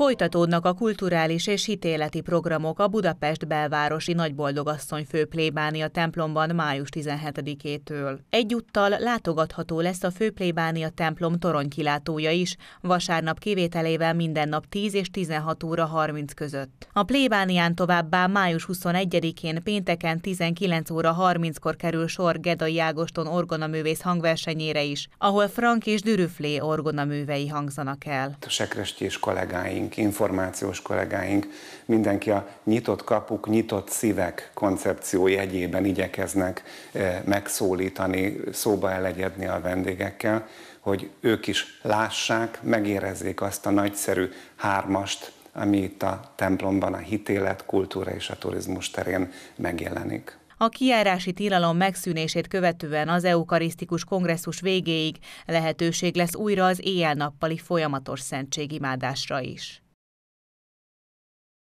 Folytatódnak a kulturális és hitéleti programok a Budapest belvárosi Nagyboldogasszony főplébánia templomban május 17-től. Egyúttal látogatható lesz a főplébánia templom toronykilátója is, vasárnap kivételével minden nap 10 és 16 óra 30 között. A plébánián továbbá május 21-én pénteken 19 óra 30-kor kerül sor Gedai Ágoston orgonaművész hangversenyére is, ahol Frank és Dürüflé orgonaművei hangzanak el. A sekresti és kollégáink kollégáink, információs kollégáink, mindenki a nyitott kapuk, nyitott szívek koncepció jegyében igyekeznek eh, megszólítani, szóba elegyedni a vendégekkel, hogy ők is lássák, megérezzék azt a nagyszerű hármast, ami itt a templomban a hitélet, kultúra és a turizmus terén megjelenik. A kiárási tilalom megszűnését követően az eukarisztikus kongresszus végéig lehetőség lesz újra az éjjel-nappali folyamatos szentségimádásra is.